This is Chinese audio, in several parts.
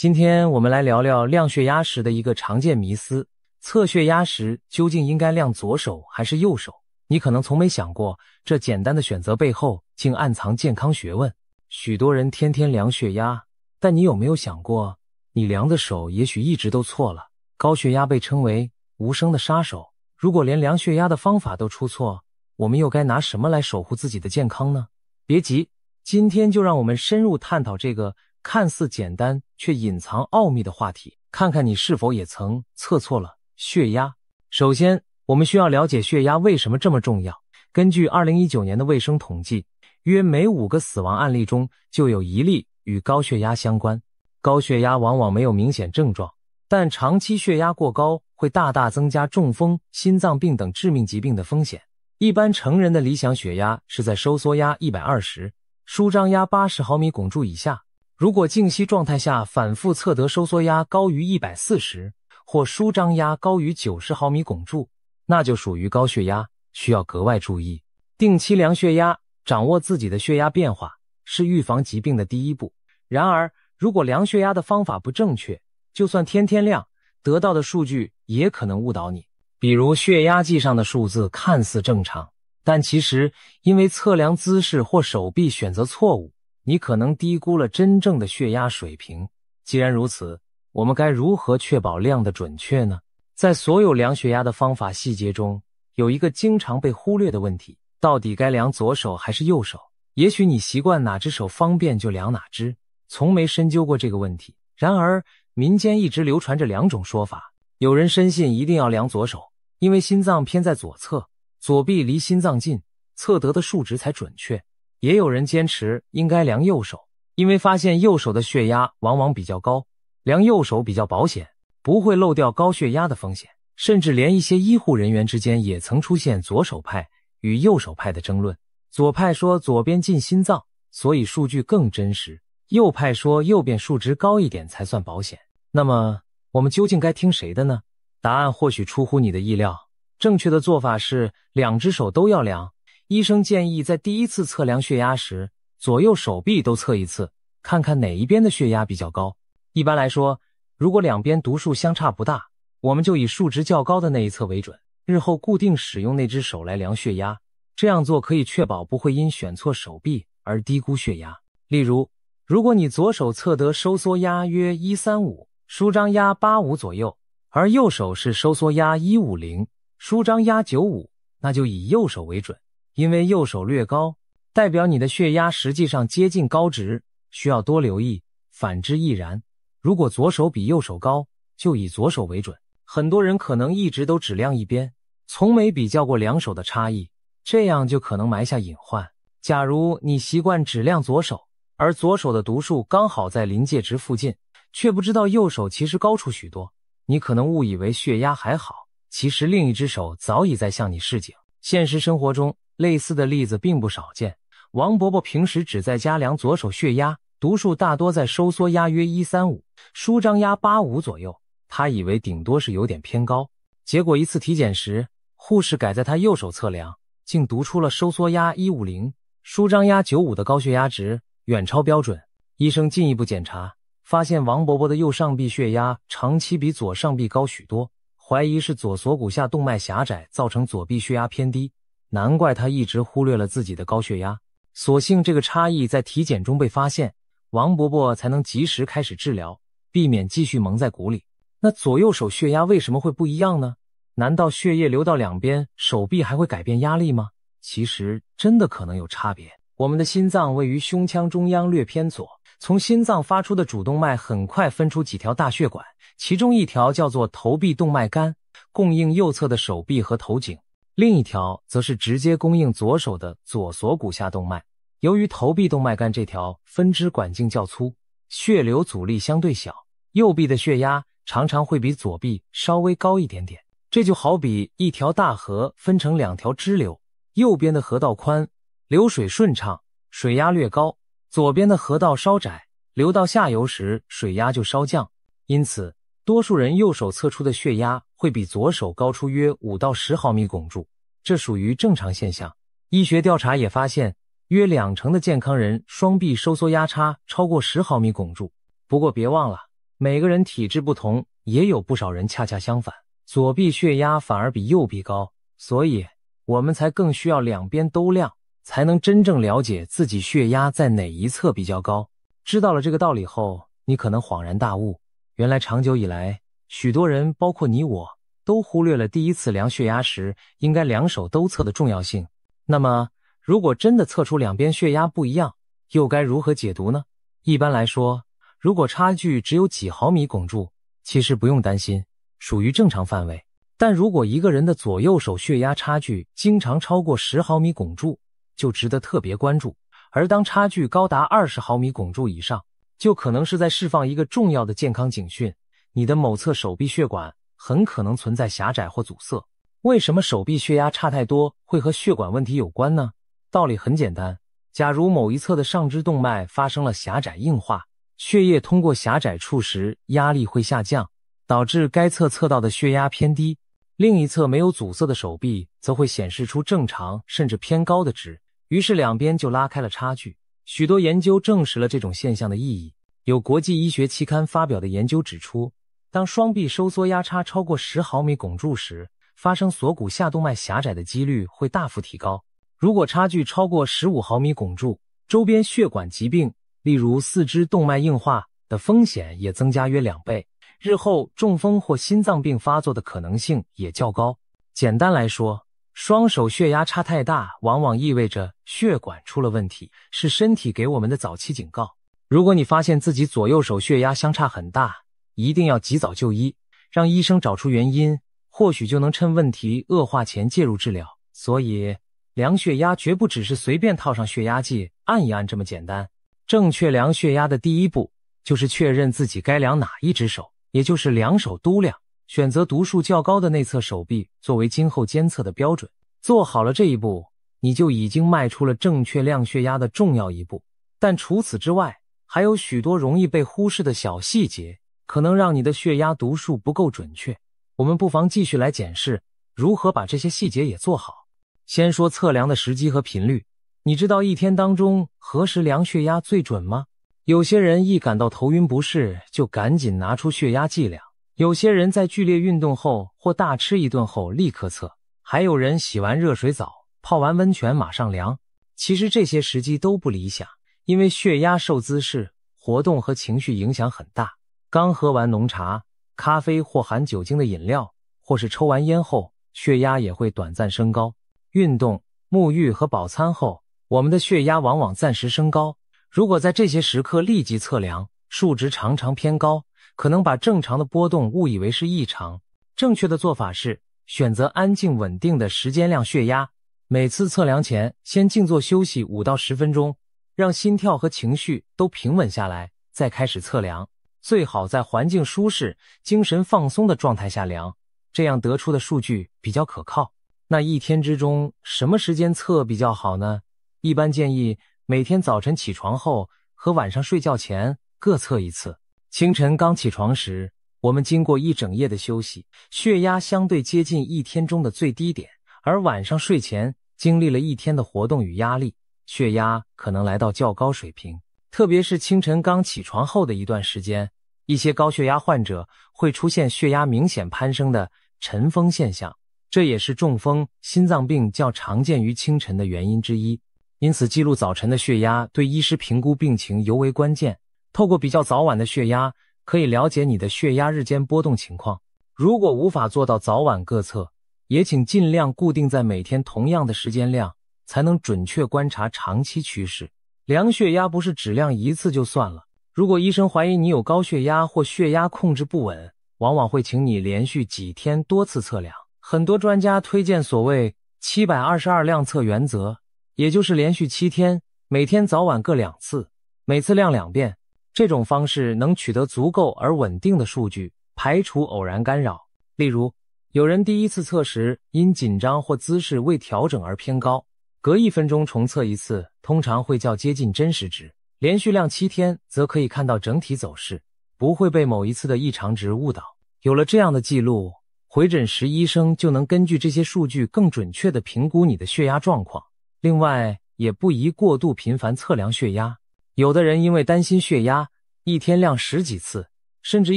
今天我们来聊聊量血压时的一个常见迷思：测血压时究竟应该量左手还是右手？你可能从没想过，这简单的选择背后竟暗藏健康学问。许多人天天量血压，但你有没有想过，你量的手也许一直都错了？高血压被称为无声的杀手，如果连量血压的方法都出错，我们又该拿什么来守护自己的健康呢？别急，今天就让我们深入探讨这个。看似简单却隐藏奥秘的话题，看看你是否也曾测错了血压。首先，我们需要了解血压为什么这么重要。根据二零一九年的卫生统计，约每五个死亡案例中就有一例与高血压相关。高血压往往没有明显症状，但长期血压过高会大大增加中风、心脏病等致命疾病的风险。一般成人的理想血压是在收缩压一百二十、舒张压八十毫米汞柱以下。如果静息状态下反复测得收缩压高于一百四十或舒张压高于九十毫米汞柱，那就属于高血压，需要格外注意。定期量血压，掌握自己的血压变化，是预防疾病的第一步。然而，如果量血压的方法不正确，就算天天量，得到的数据也可能误导你。比如，血压计上的数字看似正常，但其实因为测量姿势或手臂选择错误。你可能低估了真正的血压水平。既然如此，我们该如何确保量的准确呢？在所有量血压的方法细节中，有一个经常被忽略的问题：到底该量左手还是右手？也许你习惯哪只手方便就量哪只，从没深究过这个问题。然而，民间一直流传着两种说法：有人深信一定要量左手，因为心脏偏在左侧，左臂离心脏近，测得的数值才准确。也有人坚持应该量右手，因为发现右手的血压往往比较高，量右手比较保险，不会漏掉高血压的风险。甚至连一些医护人员之间也曾出现左手派与右手派的争论。左派说左边进心脏，所以数据更真实；右派说右边数值高一点才算保险。那么我们究竟该听谁的呢？答案或许出乎你的意料。正确的做法是两只手都要量。医生建议在第一次测量血压时，左右手臂都测一次，看看哪一边的血压比较高。一般来说，如果两边读数相差不大，我们就以数值较高的那一侧为准。日后固定使用那只手来量血压，这样做可以确保不会因选错手臂而低估血压。例如，如果你左手测得收缩压约一三五，舒张压八五左右，而右手是收缩压一五零，舒张压九五，那就以右手为准。因为右手略高，代表你的血压实际上接近高值，需要多留意。反之亦然。如果左手比右手高，就以左手为准。很多人可能一直都只量一边，从没比较过两手的差异，这样就可能埋下隐患。假如你习惯只量左手，而左手的读数刚好在临界值附近，却不知道右手其实高出许多，你可能误以为血压还好，其实另一只手早已在向你示警。现实生活中，类似的例子并不少见。王伯伯平时只在家量左手血压，读数大多在收缩压约一三五，舒张压八五左右。他以为顶多是有点偏高。结果一次体检时，护士改在他右手测量，竟读出了收缩压一五零，舒张压九五的高血压值，远超标准。医生进一步检查，发现王伯伯的右上臂血压长期比左上臂高许多，怀疑是左锁骨下动脉狭窄造成左臂血压偏低。难怪他一直忽略了自己的高血压，所幸这个差异在体检中被发现，王伯伯才能及时开始治疗，避免继续蒙在鼓里。那左右手血压为什么会不一样呢？难道血液流到两边，手臂还会改变压力吗？其实真的可能有差别。我们的心脏位于胸腔中央略偏左，从心脏发出的主动脉很快分出几条大血管，其中一条叫做头臂动脉干，供应右侧的手臂和头颈。另一条则是直接供应左手的左锁骨下动脉。由于头臂动脉干这条分支管径较粗，血流阻力相对小，右臂的血压常常会比左臂稍微高一点点。这就好比一条大河分成两条支流，右边的河道宽，流水顺畅，水压略高；左边的河道稍窄，流到下游时水压就稍降。因此。多数人右手测出的血压会比左手高出约五到十毫米汞柱，这属于正常现象。医学调查也发现，约两成的健康人双臂收缩压差超过十毫米汞柱。不过别忘了，每个人体质不同，也有不少人恰恰相反，左臂血压反而比右臂高。所以，我们才更需要两边都量，才能真正了解自己血压在哪一侧比较高。知道了这个道理后，你可能恍然大悟。原来长久以来，许多人包括你我都忽略了第一次量血压时应该两手都测的重要性。那么，如果真的测出两边血压不一样，又该如何解读呢？一般来说，如果差距只有几毫米汞柱，其实不用担心，属于正常范围。但如果一个人的左右手血压差距经常超过十毫米汞柱，就值得特别关注。而当差距高达二十毫米汞柱以上，就可能是在释放一个重要的健康警讯，你的某侧手臂血管很可能存在狭窄或阻塞。为什么手臂血压差太多会和血管问题有关呢？道理很简单，假如某一侧的上肢动脉发生了狭窄硬化，血液通过狭窄处时压力会下降，导致该侧测到的血压偏低；另一侧没有阻塞的手臂则会显示出正常甚至偏高的值，于是两边就拉开了差距。许多研究证实了这种现象的意义。有国际医学期刊发表的研究指出，当双臂收缩压差超过十毫米汞柱时，发生锁骨下动脉狭窄的几率会大幅提高。如果差距超过十五毫米汞柱，周边血管疾病，例如四肢动脉硬化的风险也增加约两倍，日后中风或心脏病发作的可能性也较高。简单来说，双手血压差太大，往往意味着血管出了问题，是身体给我们的早期警告。如果你发现自己左右手血压相差很大，一定要及早就医，让医生找出原因，或许就能趁问题恶化前介入治疗。所以，量血压绝不只是随便套上血压计按一按这么简单。正确量血压的第一步，就是确认自己该量哪一只手，也就是两手都量。选择读数较高的内侧手臂作为今后监测的标准。做好了这一步，你就已经迈出了正确量血压的重要一步。但除此之外，还有许多容易被忽视的小细节，可能让你的血压读数不够准确。我们不妨继续来检视如何把这些细节也做好。先说测量的时机和频率。你知道一天当中何时量血压最准吗？有些人一感到头晕不适，就赶紧拿出血压计量。有些人在剧烈运动后或大吃一顿后立刻测，还有人洗完热水澡、泡完温泉马上量。其实这些时机都不理想，因为血压受姿势、活动和情绪影响很大。刚喝完浓茶、咖啡或含酒精的饮料，或是抽完烟后，血压也会短暂升高。运动、沐浴和饱餐后，我们的血压往往暂时升高。如果在这些时刻立即测量，数值常常偏高。可能把正常的波动误以为是异常。正确的做法是选择安静稳定的时间量血压。每次测量前先静坐休息五到十分钟，让心跳和情绪都平稳下来，再开始测量。最好在环境舒适、精神放松的状态下量，这样得出的数据比较可靠。那一天之中什么时间测比较好呢？一般建议每天早晨起床后和晚上睡觉前各测一次。清晨刚起床时，我们经过一整夜的休息，血压相对接近一天中的最低点；而晚上睡前经历了一天的活动与压力，血压可能来到较高水平。特别是清晨刚起床后的一段时间，一些高血压患者会出现血压明显攀升的晨风现象，这也是中风、心脏病较常见于清晨的原因之一。因此，记录早晨的血压对医师评估病情尤为关键。透过比较早晚的血压，可以了解你的血压日间波动情况。如果无法做到早晚各测，也请尽量固定在每天同样的时间量，才能准确观察长期趋势。量血压不是只量一次就算了，如果医生怀疑你有高血压或血压控制不稳，往往会请你连续几天多次测量。很多专家推荐所谓“七百二十二量测原则”，也就是连续七天，每天早晚各两次，每次量两遍。这种方式能取得足够而稳定的数据，排除偶然干扰。例如，有人第一次测时因紧张或姿势未调整而偏高，隔一分钟重测一次，通常会较接近真实值。连续量七天，则可以看到整体走势，不会被某一次的异常值误导。有了这样的记录，回诊时医生就能根据这些数据更准确的评估你的血压状况。另外，也不宜过度频繁测量血压。有的人因为担心血压，一天量十几次，甚至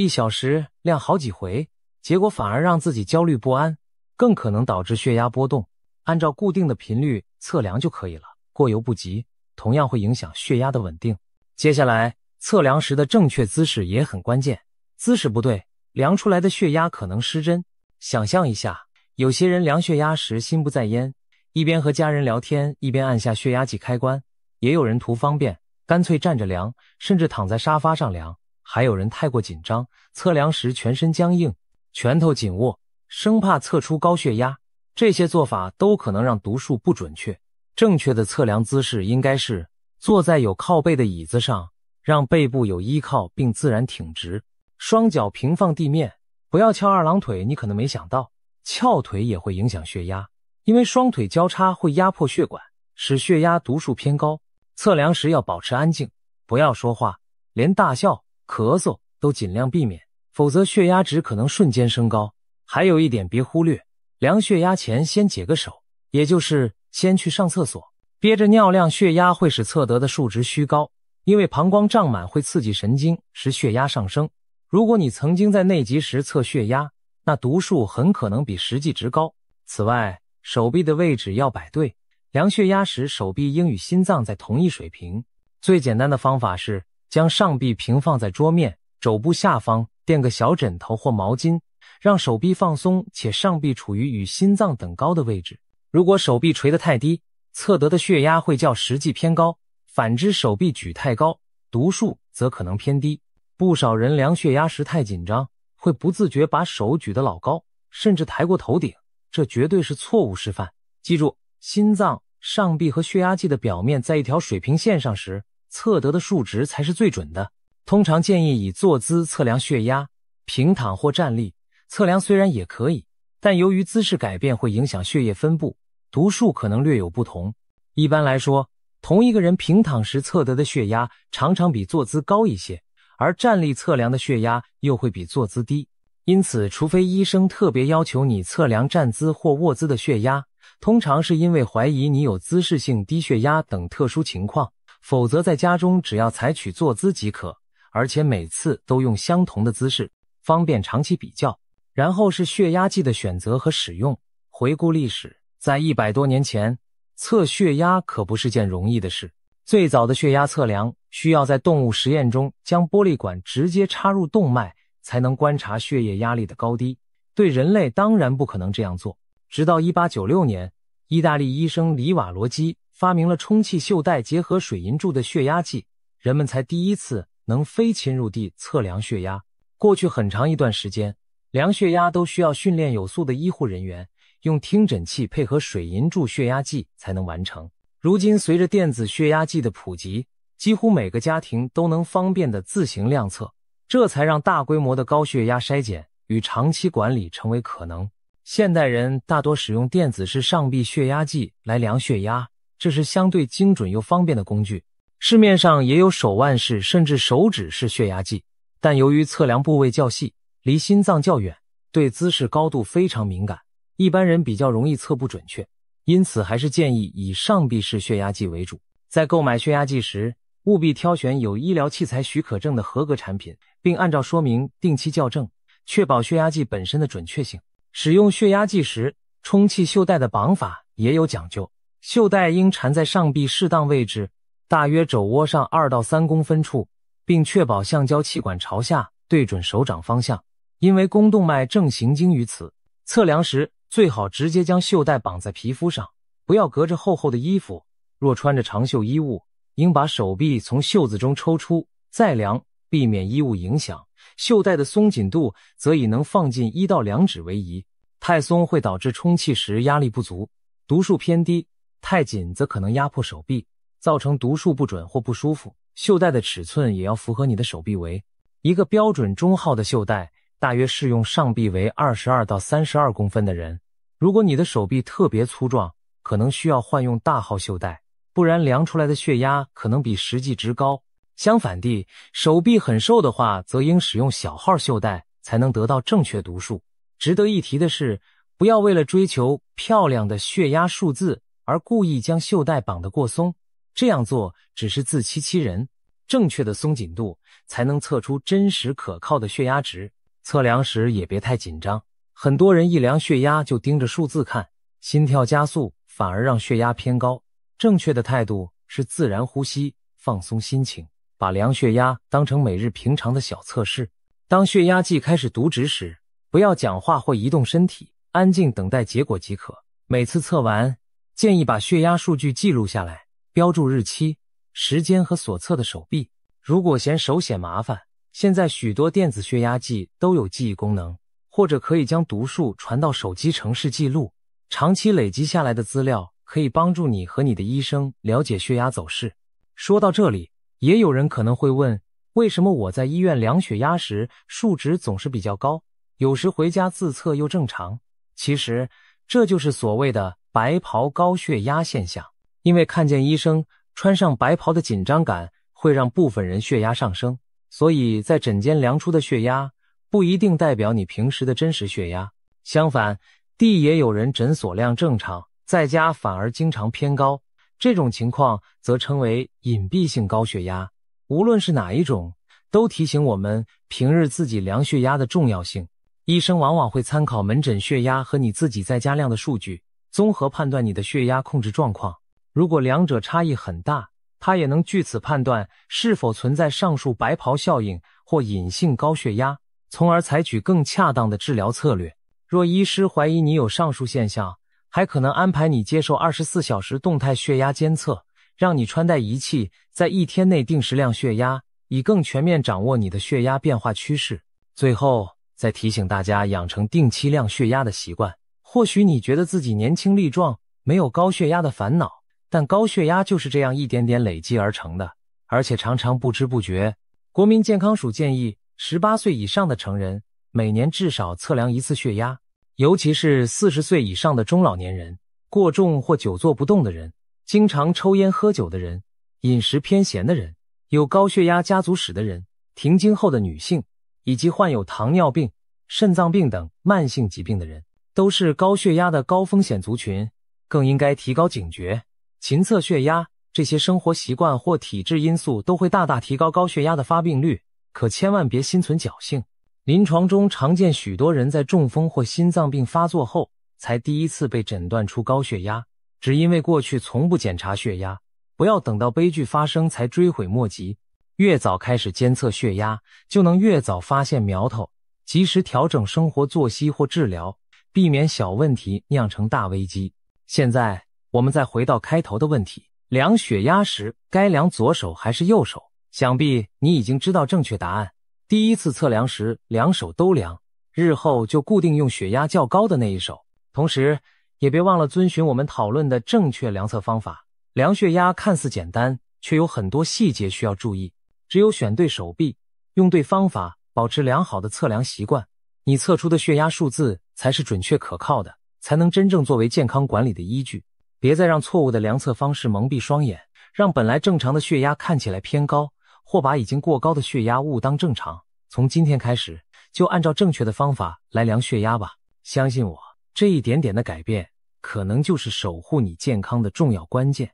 一小时量好几回，结果反而让自己焦虑不安，更可能导致血压波动。按照固定的频率测量就可以了，过犹不及，同样会影响血压的稳定。接下来测量时的正确姿势也很关键，姿势不对，量出来的血压可能失真。想象一下，有些人量血压时心不在焉，一边和家人聊天，一边按下血压计开关；也有人图方便。干脆站着量，甚至躺在沙发上量，还有人太过紧张，测量时全身僵硬，拳头紧握，生怕测出高血压。这些做法都可能让读数不准确。正确的测量姿势应该是坐在有靠背的椅子上，让背部有依靠并自然挺直，双脚平放地面，不要翘二郎腿。你可能没想到，翘腿也会影响血压，因为双腿交叉会压迫血管，使血压读数偏高。测量时要保持安静，不要说话，连大笑、咳嗽都尽量避免，否则血压值可能瞬间升高。还有一点别忽略，量血压前先解个手，也就是先去上厕所，憋着尿量血压会使测得的数值虚高，因为膀胱胀满会刺激神经，使血压上升。如果你曾经在内急时测血压，那读数很可能比实际值高。此外，手臂的位置要摆对。量血压时，手臂应与心脏在同一水平。最简单的方法是将上臂平放在桌面，肘部下方垫个小枕头或毛巾，让手臂放松且上臂处于与心脏等高的位置。如果手臂垂得太低，测得的血压会较实际偏高；反之，手臂举太高，读数则可能偏低。不少人量血压时太紧张，会不自觉把手举得老高，甚至抬过头顶，这绝对是错误示范。记住，心脏。上臂和血压计的表面在一条水平线上时，测得的数值才是最准的。通常建议以坐姿测量血压，平躺或站立测量虽然也可以，但由于姿势改变会影响血液分布，读数可能略有不同。一般来说，同一个人平躺时测得的血压常常比坐姿高一些，而站立测量的血压又会比坐姿低。因此，除非医生特别要求你测量站姿或卧姿的血压。通常是因为怀疑你有姿势性低血压等特殊情况，否则在家中只要采取坐姿即可，而且每次都用相同的姿势，方便长期比较。然后是血压计的选择和使用。回顾历史，在一百多年前测血压可不是件容易的事。最早的血压测量需要在动物实验中将玻璃管直接插入动脉，才能观察血液压力的高低。对人类当然不可能这样做。直到1896年，意大利医生里瓦罗基发明了充气袖带结合水银柱的血压计，人们才第一次能非侵入地测量血压。过去很长一段时间，量血压都需要训练有素的医护人员用听诊器配合水银柱血压计才能完成。如今，随着电子血压计的普及，几乎每个家庭都能方便的自行量测，这才让大规模的高血压筛检与长期管理成为可能。现代人大多使用电子式上臂血压计来量血压，这是相对精准又方便的工具。市面上也有手腕式甚至手指式血压计，但由于测量部位较细，离心脏较远，对姿势高度非常敏感，一般人比较容易测不准确。因此，还是建议以上臂式血压计为主。在购买血压计时，务必挑选有医疗器材许可证的合格产品，并按照说明定期校正，确保血压计本身的准确性。使用血压计时，充气袖带的绑法也有讲究。袖带应缠在上臂适当位置，大约肘窝上二到三公分处，并确保橡胶气管朝下，对准手掌方向。因为肱动脉正行经于此。测量时最好直接将袖带绑在皮肤上，不要隔着厚厚的衣服。若穿着长袖衣物，应把手臂从袖子中抽出再量，避免衣物影响。袖带的松紧度则以能放进一到两指为宜，太松会导致充气时压力不足，读数偏低；太紧则可能压迫手臂，造成读数不准或不舒服。袖带的尺寸也要符合你的手臂围，一个标准中号的袖带大约适用上臂围二十二到三十二公分的人。如果你的手臂特别粗壮，可能需要换用大号袖带，不然量出来的血压可能比实际值高。相反地，手臂很瘦的话，则应使用小号袖带才能得到正确读数。值得一提的是，不要为了追求漂亮的血压数字而故意将袖带绑得过松，这样做只是自欺欺人。正确的松紧度才能测出真实可靠的血压值。测量时也别太紧张，很多人一量血压就盯着数字看，心跳加速反而让血压偏高。正确的态度是自然呼吸，放松心情。把量血压当成每日平常的小测试。当血压计开始读值时，不要讲话或移动身体，安静等待结果即可。每次测完，建议把血压数据记录下来，标注日期、时间和所测的手臂。如果嫌手写麻烦，现在许多电子血压计都有记忆功能，或者可以将读数传到手机城市记录。长期累积下来的资料可以帮助你和你的医生了解血压走势。说到这里。也有人可能会问，为什么我在医院量血压时数值总是比较高，有时回家自测又正常？其实这就是所谓的“白袍高血压”现象，因为看见医生穿上白袍的紧张感会让部分人血压上升，所以在诊间量出的血压不一定代表你平时的真实血压。相反，地也有人诊所量正常，在家反而经常偏高。这种情况则称为隐蔽性高血压。无论是哪一种，都提醒我们平日自己量血压的重要性。医生往往会参考门诊血压和你自己在家量的数据，综合判断你的血压控制状况。如果两者差异很大，他也能据此判断是否存在上述白袍效应或隐性高血压，从而采取更恰当的治疗策略。若医师怀疑你有上述现象，还可能安排你接受二十四小时动态血压监测，让你穿戴仪器在一天内定时量血压，以更全面掌握你的血压变化趋势。最后再提醒大家养成定期量血压的习惯。或许你觉得自己年轻力壮，没有高血压的烦恼，但高血压就是这样一点点累积而成的，而且常常不知不觉。国民健康署建议，十八岁以上的成人每年至少测量一次血压。尤其是四十岁以上的中老年人、过重或久坐不动的人、经常抽烟喝酒的人、饮食偏咸的人、有高血压家族史的人、停经后的女性，以及患有糖尿病、肾脏病等慢性疾病的人，都是高血压的高风险族群，更应该提高警觉，勤测血压。这些生活习惯或体质因素都会大大提高高血压的发病率，可千万别心存侥幸。临床中常见许多人在中风或心脏病发作后才第一次被诊断出高血压，只因为过去从不检查血压。不要等到悲剧发生才追悔莫及。越早开始监测血压，就能越早发现苗头，及时调整生活作息或治疗，避免小问题酿成大危机。现在我们再回到开头的问题：量血压时该量左手还是右手？想必你已经知道正确答案。第一次测量时，两手都量，日后就固定用血压较高的那一手，同时也别忘了遵循我们讨论的正确量测方法。量血压看似简单，却有很多细节需要注意。只有选对手臂，用对方法，保持良好的测量习惯，你测出的血压数字才是准确可靠的，才能真正作为健康管理的依据。别再让错误的量测方式蒙蔽双眼，让本来正常的血压看起来偏高，或把已经过高的血压误当正常。从今天开始，就按照正确的方法来量血压吧。相信我，这一点点的改变，可能就是守护你健康的重要关键。